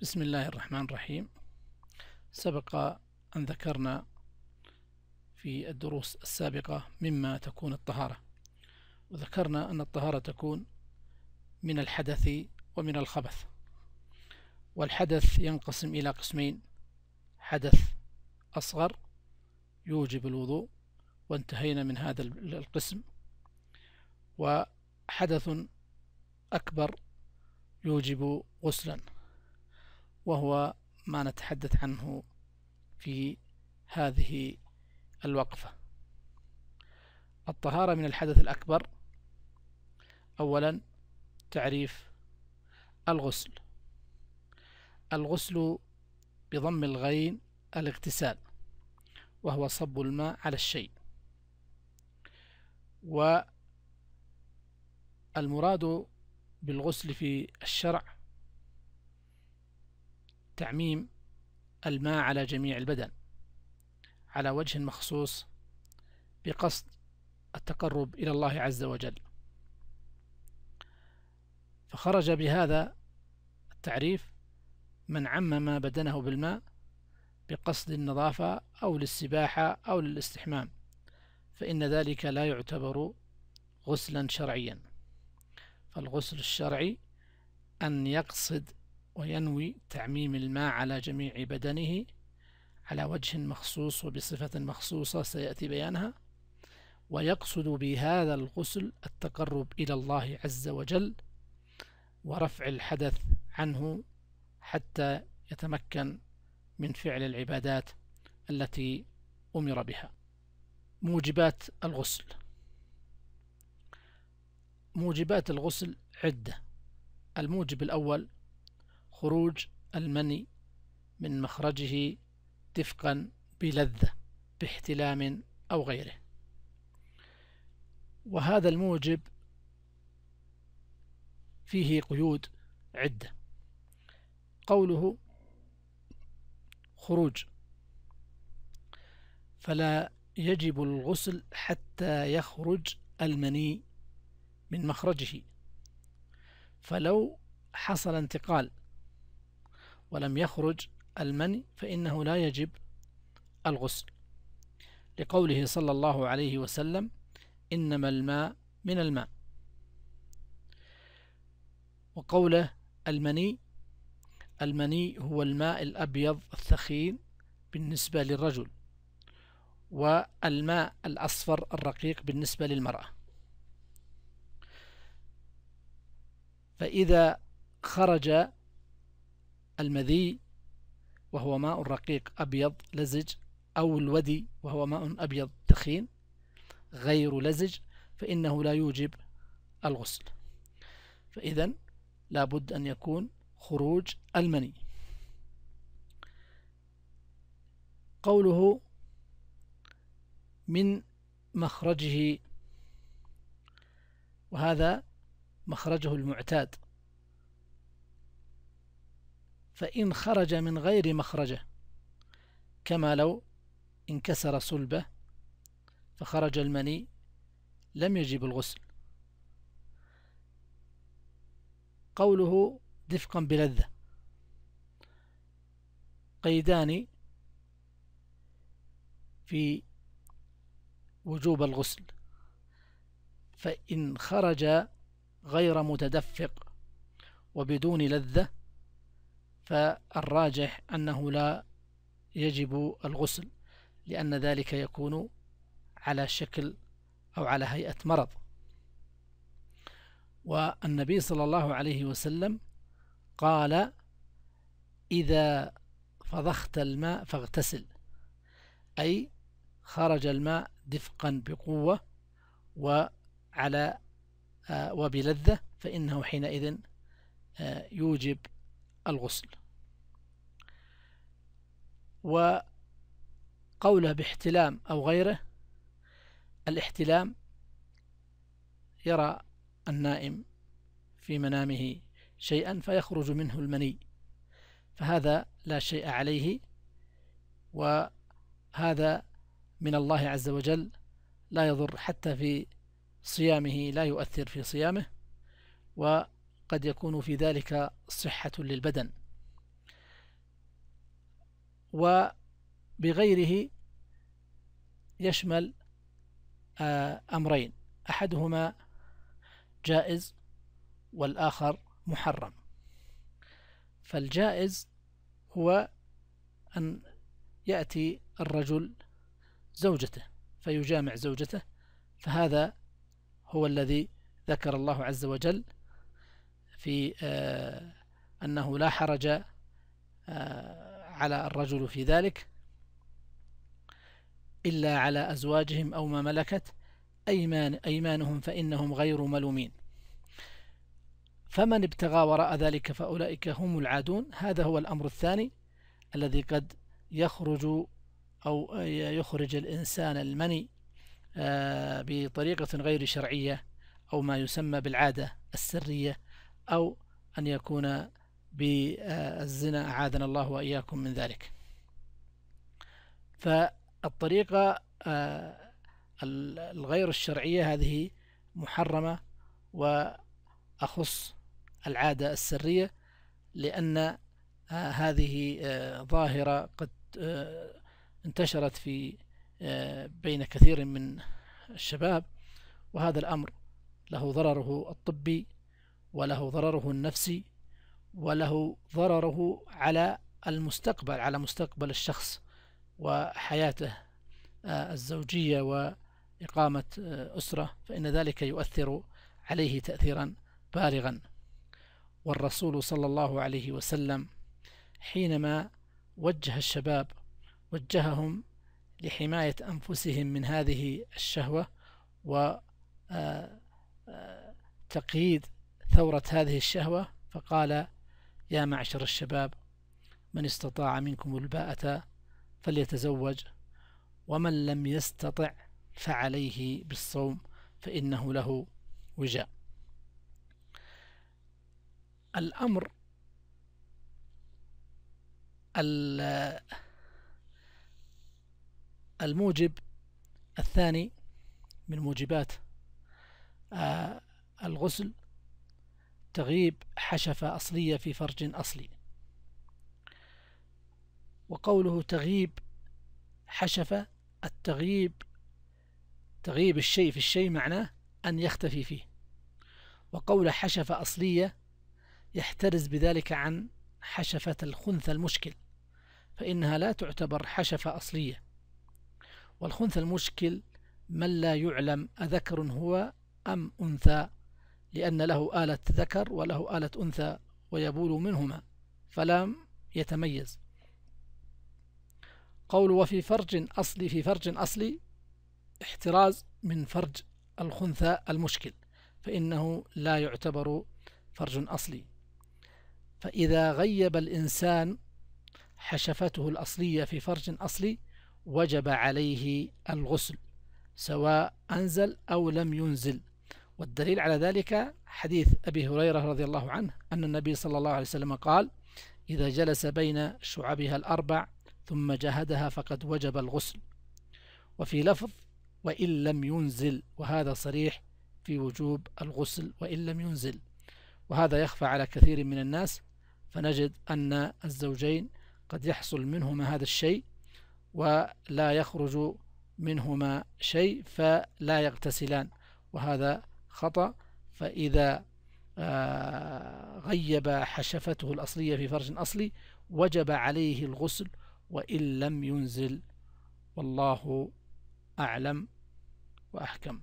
بسم الله الرحمن الرحيم سبق أن ذكرنا في الدروس السابقة مما تكون الطهارة وذكرنا أن الطهارة تكون من الحدث ومن الخبث والحدث ينقسم إلى قسمين حدث أصغر يوجب الوضوء وانتهينا من هذا القسم وحدث أكبر يوجب غسلا وهو ما نتحدث عنه في هذه الوقفة الطهارة من الحدث الأكبر أولا تعريف الغسل الغسل بضم الغين الاغتسال وهو صب الماء على الشيء والمراد بالغسل في الشرع تعميم الماء على جميع البدن على وجه مخصوص بقصد التقرب إلى الله عز وجل فخرج بهذا التعريف من عمم بدنه بالماء بقصد النظافة أو للسباحة أو للاستحمام فإن ذلك لا يعتبر غسلا شرعيا فالغسل الشرعي أن يقصد وينوي تعميم الماء على جميع بدنه على وجه مخصوص وبصفة مخصوصة سيأتي بيانها ويقصد بهذا الغسل التقرب إلى الله عز وجل ورفع الحدث عنه حتى يتمكن من فعل العبادات التي أمر بها موجبات الغسل موجبات الغسل عدة الموجب الأول خروج المني من مخرجه دفقا بلذة باحتلام أو غيره وهذا الموجب فيه قيود عدة قوله خروج فلا يجب الغسل حتى يخرج المني من مخرجه فلو حصل انتقال ولم يخرج المني فإنه لا يجب الغسل لقوله صلى الله عليه وسلم إنما الماء من الماء وقوله المني المني هو الماء الأبيض الثخين بالنسبة للرجل والماء الأصفر الرقيق بالنسبة للمرأة فإذا خرج المذي وهو ماء رقيق أبيض لزج أو الودي وهو ماء أبيض ثخين غير لزج فإنه لا يوجب الغسل فإذا لابد أن يكون خروج المني قوله من مخرجه وهذا مخرجه المعتاد فإن خرج من غير مخرجه كما لو انكسر صلبه فخرج المني لم يجب الغسل قوله دفقا بلذة قيدان في وجوب الغسل فإن خرج غير متدفق وبدون لذة فالراجح أنه لا يجب الغسل لأن ذلك يكون على شكل أو على هيئة مرض والنبي صلى الله عليه وسلم قال إذا فضخت الماء فاغتسل أي خرج الماء دفقا بقوة وعلى آه، وبلذة فإنه حينئذ آه، يوجب الغسل وقوله باحتلام أو غيره الاحتلام يرى النائم في منامه شيئا فيخرج منه المني فهذا لا شيء عليه وهذا من الله عز وجل لا يضر حتى في صيامه لا يؤثر في صيامه و قد يكون في ذلك صحة للبدن وبغيره يشمل آه، أمرين أحدهما جائز والآخر محرم فالجائز هو أن يأتي الرجل زوجته فيجامع زوجته فهذا هو الذي ذكر الله عز وجل في آه، أنه لا حرج آه، على الرجل في ذلك إلا على أزواجهم أو ما ملكت أيمان أيمانهم فإنهم غير ملومين فمن ابتغى وراء ذلك فأولئك هم العادون هذا هو الأمر الثاني الذي قد يخرج أو يخرج الإنسان المني آه، بطريقة غير شرعية أو ما يسمى بالعادة السرية أو أن يكون بالزنا أعاذنا الله وإياكم من ذلك فالطريقة آه، الغير الشرعية هذه محرمة وأخص العادة السرية لأن آه، هذه آه، ظاهرة قد انتشرت في بين كثير من الشباب وهذا الأمر له ضرره الطبي وله ضرره النفسي وله ضرره على المستقبل على مستقبل الشخص وحياته آه، الزوجية وإقامة آه، أسرة فإن ذلك يؤثر عليه تأثيرا بالغا والرسول صلى الله عليه وسلم حينما وجه الشباب وجههم لحماية أنفسهم من هذه الشهوة وتقييد آه، ثورة هذه الشهوة فقال يا معشر الشباب من استطاع منكم الباءة فليتزوج ومن لم يستطع فعليه بالصوم فإنه له وجاء الأمر الموجب الثاني من موجبات آه، الغسل تغيب حشفة أصلية في فرج أصلي وقوله تغيب حشفة التغيب تغيب الشيء في الشيء معناه أن يختفي فيه وقول حشفة أصلية يحترز بذلك عن حشفة الخنثى المشكل فإنها لا تعتبر حشفة أصلية والخنثى المشكل من لا يعلم أذكر هو أم أنثى لأن له آلة ذكر وله آلة أنثى ويبول منهما فلم يتميز قول وفي فرج أصلي في فرج أصلي احتراز من فرج الخنثى المشكل فإنه لا يعتبر فرج أصلي فإذا غيب الإنسان حشفته الأصلية في فرج أصلي وجب عليه الغسل سواء أنزل أو لم ينزل والدليل على ذلك حديث أبي هريرة رضي الله عنه أن النبي صلى الله عليه وسلم قال إذا جلس بين شعبها الأربع ثم جهدها فقد وجب الغسل وفي لفظ وإن لم ينزل وهذا صريح في وجوب الغسل وإن لم ينزل وهذا يخفى على كثير من الناس فنجد أن الزوجين قد يحصل منهما هذا الشيء ولا يخرج منهما شيء فلا يغتسلان وهذا خطأ فإذا آه، غيب حشفته الأصلية في فرج أصلي وجب عليه الغسل وإن لم ينزل والله أعلم وأحكم